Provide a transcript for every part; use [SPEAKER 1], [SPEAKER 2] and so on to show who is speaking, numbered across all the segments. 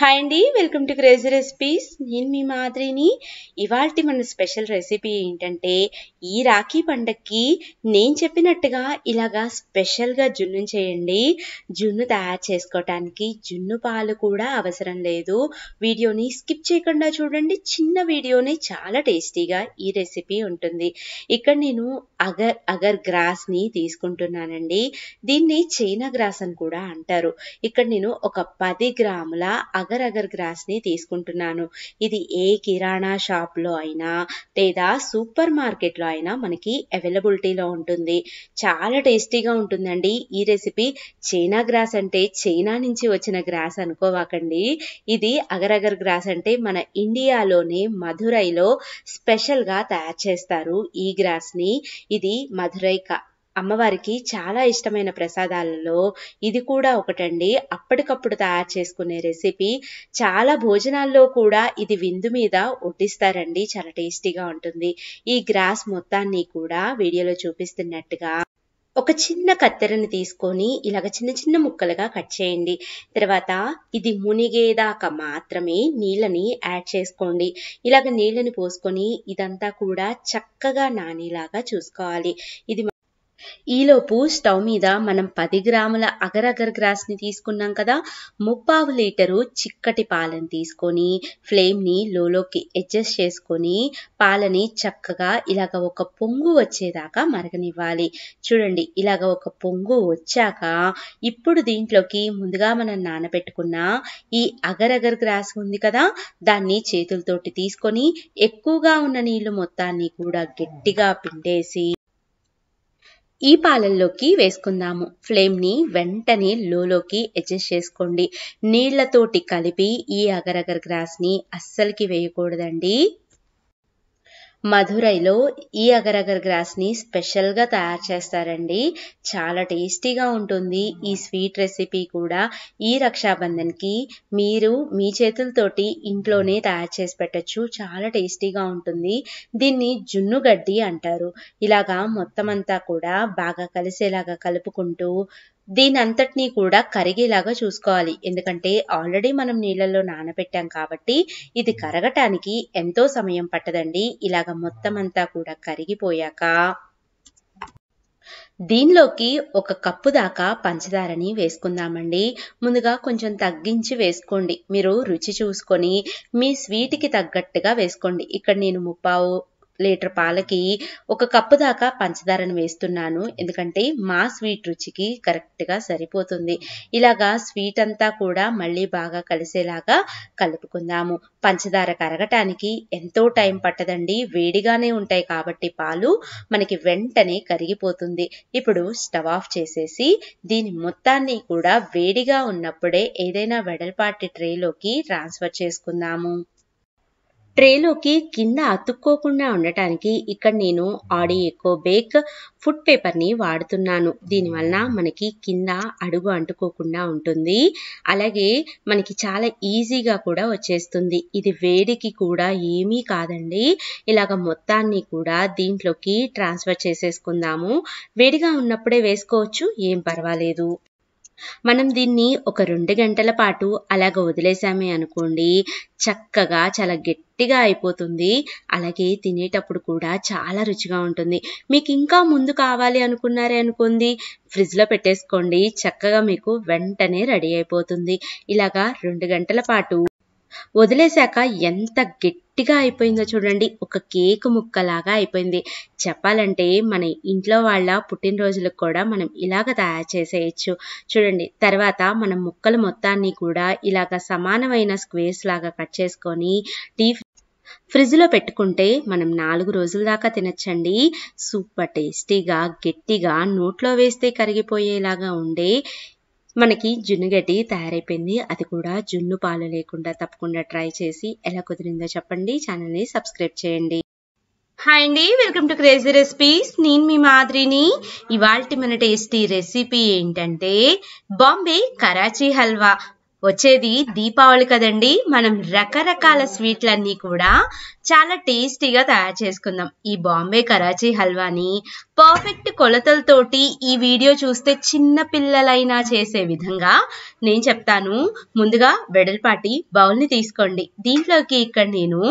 [SPEAKER 1] hi అండి welcome to crazy recipes నేను మీ మాదిరిని ఇవాళ మన స్పెషల్ రెసిపీ ఏంటంటే ఈ రాఖీ పండక్కి నేను చెప్పినట్టుగా ఇలాగా స్పెషల్గా జున్ను చేయండి జున్ను తయారు చేసుకోవటానికి జున్ను పాలు కూడా అవసరం లేదు వీడియోని స్కిప్ చేయకుండా చూడండి చిన్న వీడియోనే చాలా టేస్టీగా ఈ రెసిపీ ఉంటుంది ఇక్కడ నేను అగర్ అగర్ గ్రాస్ని తీసుకుంటున్నానండి దీన్ని చైనా గ్రాస్ అని కూడా అంటారు ఇక్కడ నేను ఒక పది గ్రాముల అగర్ అగర్ గ్రాస్ని తీసుకుంటున్నాను ఇది ఏ కిరాణా షాప్లో అయినా లేదా సూపర్ మార్కెట్లో అయినా మనకి అవైలబిలిటీలో ఉంటుంది చాలా టేస్టీగా ఉంటుందండి ఈ రెసిపీ చైనా గ్రాస్ అంటే చైనా నుంచి వచ్చిన గ్రాస్ అనుకోవాకండి ఇది అగర్ అగర్ గ్రాస్ అంటే మన ఇండియాలోనే మధురైలో స్పెషల్గా తయారు చేస్తారు ఈ గ్రాస్ని ఇది మధురై అమ్మవారికి చాలా ఇష్టమైన ప్రసాదాలలో ఇది కూడా ఒకటండి అప్పటికప్పుడు తయారు చేసుకునే రెసిపీ చాలా భోజనాల్లో కూడా ఇది విందు మీద వడ్డిస్తారండి చాలా టేస్టీగా ఉంటుంది ఈ గ్రాస్ మొత్తాన్ని కూడా వీడియోలో చూపిస్తున్నట్టుగా ఒక చిన్న కత్తెరని తీసుకొని ఇలాగ చిన్న చిన్న ముక్కలుగా కట్ చేయండి తర్వాత ఇది మునిగేదాకా మాత్రమే నీళ్ళని యాడ్ చేసుకోండి ఇలాగ నీళ్ళని పోసుకొని ఇదంతా కూడా చక్కగా నానేలాగా చూసుకోవాలి ఇది ఈలోపు స్టవ్ మీద మనం పది గ్రాముల అగరగర్ ని తీసుకున్నాం కదా ముప్పావు లీటరు చిక్కటి పాలను తీసుకొని ఫ్లేమ్ని లోలోకి అడ్జస్ట్ చేసుకొని పాలని చక్కగా ఇలాగ ఒక పొంగు వచ్చేదాకా మరగనివ్వాలి చూడండి ఇలాగ ఒక పొంగు వచ్చాక ఇప్పుడు దీంట్లోకి ముందుగా మనం నానబెట్టుకున్న ఈ అగరగర్ గ్రాస్ ఉంది కదా దాన్ని చేతులతోటి తీసుకొని ఎక్కువగా ఉన్న నీళ్లు మొత్తాన్ని కూడా గట్టిగా పిండేసి ఈ పాలల్లోకి వేసుకుందాము ఫ్లేమ్ని వెంటనే లోలోకి అడ్జస్ట్ చేసుకోండి నీళ్లతోటి కలిపి ఈ అగరగర్ గ్రాస్ని అస్సలకి వేయకూడదండి మధురైలో ఈ అగరగర్ గ్రాస్ని స్పెషల్గా తయారు చేస్తారండి చాలా టేస్టీగా ఉంటుంది ఈ స్వీట్ రెసిపీ కూడా ఈ రక్షాబంధన్కి మీరు మీ చేతులతోటి ఇంట్లోనే తయారు చేసి పెట్టచ్చు చాలా టేస్టీగా ఉంటుంది దీన్ని జున్ను గడ్డి అంటారు ఇలాగా మొత్తం అంతా కూడా బాగా కలిసేలాగా కలుపుకుంటూ దీనంతటినీ కూడా కరిగేలాగా చూసుకోవాలి ఎందుకంటే ఆల్రెడీ మనం నీళ్ళల్లో నానబెట్టాం కాబట్టి ఇది కరగటానికి ఎంతో సమయం పట్టదండి ఇలాగ మొత్తం అంతా కూడా కరిగిపోయాక దీనిలోకి ఒక కప్పు దాకా పంచదారని వేసుకుందామండి ముందుగా కొంచెం తగ్గించి వేసుకోండి మీరు రుచి చూసుకొని మీ స్వీట్కి తగ్గట్టుగా వేసుకోండి ఇక్కడ నేను ముప్పావు లీటర్ పాలకి ఒక కప్పు దాకా పంచదారను వేస్తున్నాను ఎందుకంటే మా స్వీట్ రుచికి కరెక్ట్గా సరిపోతుంది ఇలాగా స్వీట్ అంతా కూడా మళ్ళీ బాగా కలిసేలాగా కలుపుకుందాము పంచదార కరగటానికి ఎంతో టైం పట్టదండి వేడిగానే ఉంటాయి కాబట్టి పాలు మనకి వెంటనే కరిగిపోతుంది ఇప్పుడు స్టవ్ ఆఫ్ చేసేసి దీని మొత్తాన్ని కూడా వేడిగా ఉన్నప్పుడే ఏదైనా వెడల్పాటి ట్రేలోకి ట్రాన్స్ఫర్ చేసుకుందాము ట్రేలోకి కింద అతుక్కోకుండా ఉండటానికి ఇక్కడ నేను ఆడి ఎకో బేక్ ఫుడ్ పేపర్ని వాడుతున్నాను దీనివల్ల మనకి కింద అడుగు అంటుకోకుండా ఉంటుంది అలాగే మనకి చాలా ఈజీగా కూడా వచ్చేస్తుంది ఇది వేడికి కూడా ఏమీ కాదండి ఇలాగ మొత్తాన్ని కూడా దీంట్లోకి ట్రాన్స్ఫర్ చేసేసుకుందాము వేడిగా ఉన్నప్పుడే వేసుకోవచ్చు ఏం పర్వాలేదు మనం దీన్ని ఒక రెండు గంటల పాటు అలాగ వదిలేసామే అనుకోండి చక్కగా చాలా గట్టిగా అయిపోతుంది అలాగే తినేటప్పుడు కూడా చాలా రుచిగా ఉంటుంది మీకు ఇంకా ముందు కావాలి అనుకున్నారే అనుకోండి ఫ్రిడ్జ్లో పెట్టేసుకోండి చక్కగా మీకు వెంటనే రెడీ అయిపోతుంది ఇలాగా రెండు గంటల పాటు వదిలేశాక ఎంత గట్టిగా అయిపోయిందో చూడండి ఒక కేక్ ముక్కలాగా అయిపోయింది చెప్పాలంటే మన ఇంట్లో వాళ్ళ పుట్టినరోజులకు కూడా మనం ఇలాగ తయారు చేసేయచ్చు చూడండి తర్వాత మనం ముక్కల మొత్తాన్ని కూడా ఇలాగ సమానమైన స్క్వేర్స్ లాగా కట్ చేసుకొని టీ ఫ్రిడ్జ్లో పెట్టుకుంటే మనం నాలుగు రోజుల దాకా తినచ్చండి సూపర్ టేస్టీగా గట్టిగా నోట్లో వేస్తే కరిగిపోయేలాగా ఉండే మనకి జున్ను గడ్డి తయారైపోయింది అది కూడా జున్ను పాలు లేకుండా తప్పకుండా ట్రై చేసి ఎలా కుదిరిందో చెప్పండి ఛానల్ని సబ్స్క్రైబ్ చేయండి హాయ్ అండి వెల్కమ్ టు క్రేజీ రెసిపీస్ నేను మీ మాదిరిని ఇవాళ మన టేస్టీ రెసిపీ ఏంటంటే బాంబే కరాచీ హల్వా వచ్చేది దీపావళి కదండి మనం రకరకాల స్వీట్లన్నీ కూడా చాలా టేస్టీగా తయారు చేసుకుందాం ఈ బాంబే కరాచీ హల్వాని పర్ఫెక్ట్ కొలతలతోటి ఈ వీడియో చూస్తే చిన్న పిల్లలైనా చేసే విధంగా నేను చెప్తాను ముందుగా వెడల్పాటి బౌల్ని తీసుకోండి దీంట్లోకి ఇక్కడ నేను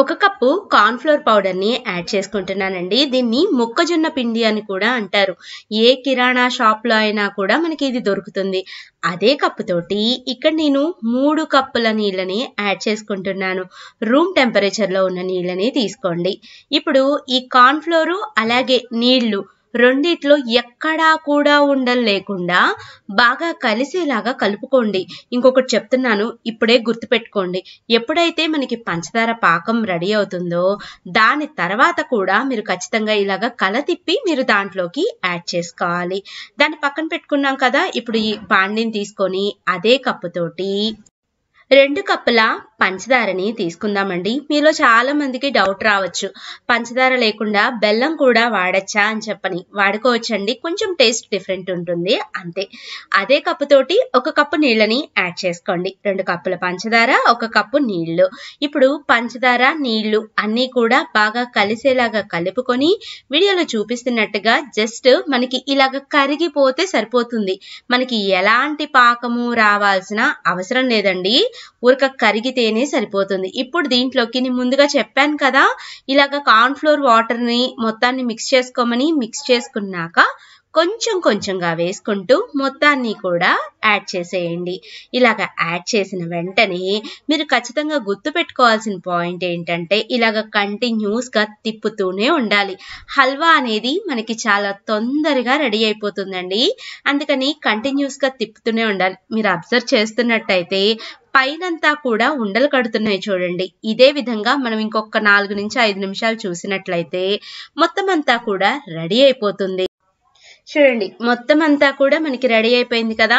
[SPEAKER 1] ఒక కప్పు కార్న్ఫ్లోర్ పౌడర్ని యాడ్ చేసుకుంటున్నానండి దీన్ని మొక్కజొన్న పిండి అని కూడా అంటారు ఏ కిరాణా షాప్లో అయినా కూడా మనకి ఇది దొరుకుతుంది అదే కప్పుతోటి ఇక్కడ నేను మూడు కప్పుల నీళ్ళని యాడ్ చేసుకుంటున్నాను రూమ్ టెంపరేచర్లో ఉన్న నీళ్ళని తీసుకోండి ఇప్పుడు ఈ కార్న్ఫ్లోరు అలాగే నీళ్లు రెండిట్లో ఎక్కడా కూడా ఉండలు లేకుండా బాగా కలిసేలాగా కలుపుకోండి ఇంకొకటి చెప్తున్నాను ఇప్పుడే గుర్తుపెట్టుకోండి ఎప్పుడైతే మనకి పంచదార పాకం రెడీ అవుతుందో దాని తర్వాత కూడా మీరు ఖచ్చితంగా ఇలాగా కల తిప్పి మీరు దాంట్లోకి యాడ్ చేసుకోవాలి దాన్ని పక్కన పెట్టుకున్నాం కదా ఇప్పుడు ఈ పాండిని తీసుకొని అదే కప్పుతోటి రెండు కప్పుల పంచదారని తీసుకుందామండి మీలో చాలా మందికి డౌట్ రావచ్చు పంచదార లేకుండా బెల్లం కూడా వాడచ్చా అని చెప్పని వాడుకోవచ్చండి కొంచెం టేస్ట్ డిఫరెంట్ ఉంటుంది అంతే అదే కప్పుతోటి ఒక కప్పు నీళ్ళని యాడ్ చేసుకోండి రెండు కప్పుల పంచదార ఒక కప్పు నీళ్లు ఇప్పుడు పంచదార నీళ్లు అన్నీ కూడా బాగా కలిసేలాగా కలుపుకొని వీడియోలో చూపిస్తున్నట్టుగా జస్ట్ మనకి ఇలాగ కరిగిపోతే సరిపోతుంది మనకి ఎలాంటి పాకము రావాల్సిన అవసరం లేదండి ఊరిక కరిగితేనే సరిపోతుంది ఇప్పుడు దీంట్లోకి నేను ముందుగా చెప్పాను కదా ఇలాగ కార్న్ఫ్లోర్ వాటర్ని మొత్తాన్ని మిక్స్ చేసుకోమని మిక్స్ చేసుకున్నాక కొంచెం కొంచెంగా వేసుకుంటూ మొత్తాన్ని కూడా యాడ్ చేసేయండి ఇలాగ యాడ్ చేసిన వెంటనే మీరు ఖచ్చితంగా గుర్తు పెట్టుకోవాల్సిన పాయింట్ ఏంటంటే ఇలాగ కంటిన్యూస్గా తిప్పుతూనే ఉండాలి హల్వా అనేది మనకి చాలా తొందరగా రెడీ అయిపోతుందండి అందుకని కంటిన్యూస్గా తిప్పుతూనే ఉండాలి మీరు అబ్జర్వ్ చేస్తున్నట్టయితే పైనంతా కూడా ఉండలు కడుతున్నాయి చూడండి ఇదే విధంగా మనం ఇంకొక నాలుగు నుంచి ఐదు నిమిషాలు చూసినట్లయితే మొత్తం అంతా కూడా రెడీ అయిపోతుంది చూడండి మొత్తం అంతా కూడా మనకి రెడీ అయిపోయింది కదా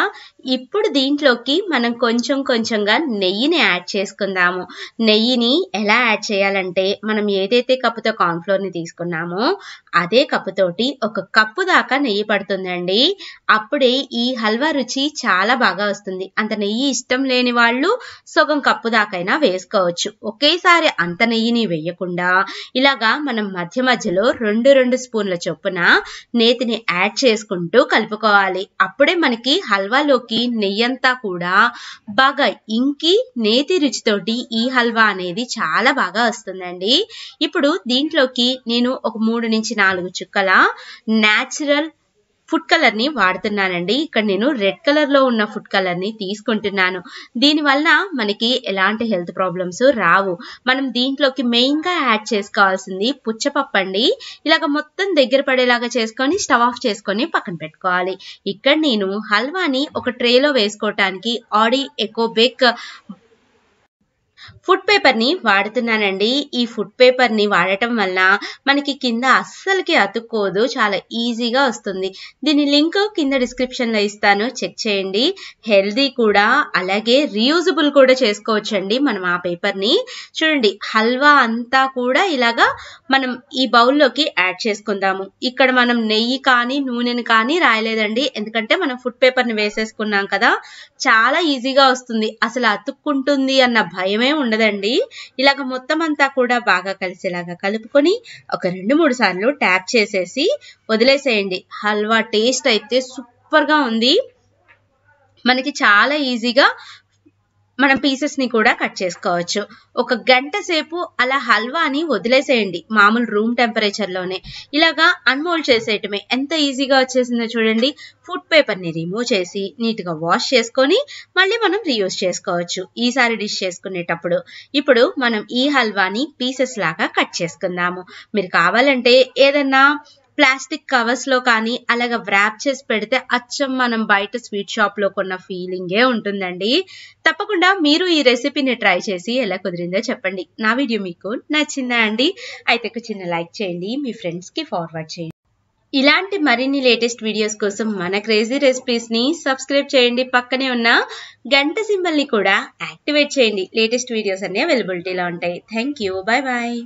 [SPEAKER 1] ఇప్పుడు దీంట్లోకి మనం కొంచెం కొంచెంగా నెయ్యిని యాడ్ చేసుకుందాము నెయ్యిని ఎలా యాడ్ చేయాలంటే మనం ఏదైతే కప్పుతో కార్న్ఫ్లోర్ని తీసుకున్నామో అదే కప్పుతోటి ఒక కప్పు దాకా నెయ్యి పడుతుందండి అప్పుడే ఈ హల్వా రుచి చాలా బాగా వస్తుంది అంత నెయ్యి ఇష్టం లేని వాళ్ళు సగం కప్పు దాకైనా వేసుకోవచ్చు ఒకేసారి అంత నెయ్యిని వేయకుండా ఇలాగా మనం మధ్య మధ్యలో రెండు రెండు స్పూన్ల చొప్పున నేతిని యాడ్ చేసుకుంటూ కలుపుకోవాలి అప్పుడే మనకి హల్వాలోకి నెయ్యి అంతా కూడా బాగా ఇంకి నేతి రుచితోటి ఈ హల్వా అనేది చాలా బాగా వస్తుందండి ఇప్పుడు దీంట్లోకి నేను ఒక మూడు నుంచి నాలుగు చుక్కల న్యాచురల్ ఫుడ్ కలర్ ని వాడుతున్నానండి ఇక్కడ నేను రెడ్ కలర్ లో ఉన్న ఫుడ్ కలర్ ని తీసుకుంటున్నాను దీనివల్ల మనకి ఎలాంటి హెల్త్ ప్రాబ్లమ్స్ రావు మనం దీంట్లోకి మెయిన్ గా యాడ్ చేసుకోవాల్సింది పుచ్చపప్పు అండి ఇలాగ మొత్తం దగ్గర పడేలాగా చేసుకొని స్టవ్ ఆఫ్ చేసుకొని పక్కన పెట్టుకోవాలి ఇక్కడ నేను హల్వాని ఒక ట్రేలో వేసుకోవటానికి ఆడి ఎకో బేక్ ఫుడ్ పేపర్ని వాడుతున్నానండి ఈ ఫుడ్ పేపర్ని వాడటం వల్ల మనకి కింద అస్సలకి అతుక్కోదు చాలా ఈజీగా వస్తుంది దీని లింక్ కింద డిస్క్రిప్షన్లో ఇస్తాను చెక్ చేయండి హెల్దీ కూడా అలాగే రీయూజబుల్ కూడా చేసుకోవచ్చండి మనం ఆ పేపర్ని చూడండి హల్వా అంతా కూడా ఇలాగా మనం ఈ బౌల్లోకి యాడ్ చేసుకుందాము ఇక్కడ మనం నెయ్యి కానీ నూనెని కానీ రాయలేదండి ఎందుకంటే మనం ఫుడ్ పేపర్ని వేసేసుకున్నాం కదా చాలా ఈజీగా వస్తుంది అసలు అతుక్కుంటుంది అన్న భయమే ఉండదండి ఇలాగ మొత్తం అంతా కూడా బాగా కలిసేలాగా కలుపుకొని ఒక రెండు మూడు సార్లు ట్యాప్ చేసేసి వదిలేసేయండి హల్వా టేస్ట్ అయితే సూపర్గా ఉంది మనకి చాలా ఈజీగా మనం పీసెస్ ని కూడా కట్ చేసుకోవచ్చు ఒక గంట సేపు అలా హల్వాని వదిలేసేయండి మామూలు రూమ్ టెంపరేచర్ లోనే ఇలాగా అన్మోల్డ్ చేసేయటమే ఎంత ఈజీగా వచ్చేసిందో చూడండి ఫుడ్ పేపర్ ని రిమూవ్ చేసి నీట్ గా వాష్ చేసుకొని మళ్ళీ మనం రీయూజ్ చేసుకోవచ్చు ఈసారి డిష్ చేసుకునేటప్పుడు ఇప్పుడు మనం ఈ హల్వాని పీసెస్ లాగా కట్ చేసుకుందాము మీరు కావాలంటే ఏదన్నా ప్లాస్టిక్ కవర్స్లో కానీ అలాగ వ్రాప్ చేసి పెడితే అచ్చం మనం బయట స్వీట్ షాప్లో కొన్న ఫీలింగే ఉంటుందండి తప్పకుండా మీరు ఈ రెసిపీని ట్రై చేసి ఎలా కుదిరిందో చెప్పండి నా వీడియో మీకు నచ్చిందా అండి అయితే ఒక చిన్న లైక్ చేయండి మీ ఫ్రెండ్స్కి ఫార్వర్డ్ చేయండి ఇలాంటి మరిన్ని లేటెస్ట్ వీడియోస్ కోసం మన క్రేజీ రెసిపీస్ని సబ్స్క్రైబ్ చేయండి పక్కనే ఉన్న గంట సింబల్ని కూడా యాక్టివేట్ చేయండి లేటెస్ట్ వీడియోస్ అన్ని అవైలబిలిటీలో ఉంటాయి థ్యాంక్ యూ బాయ్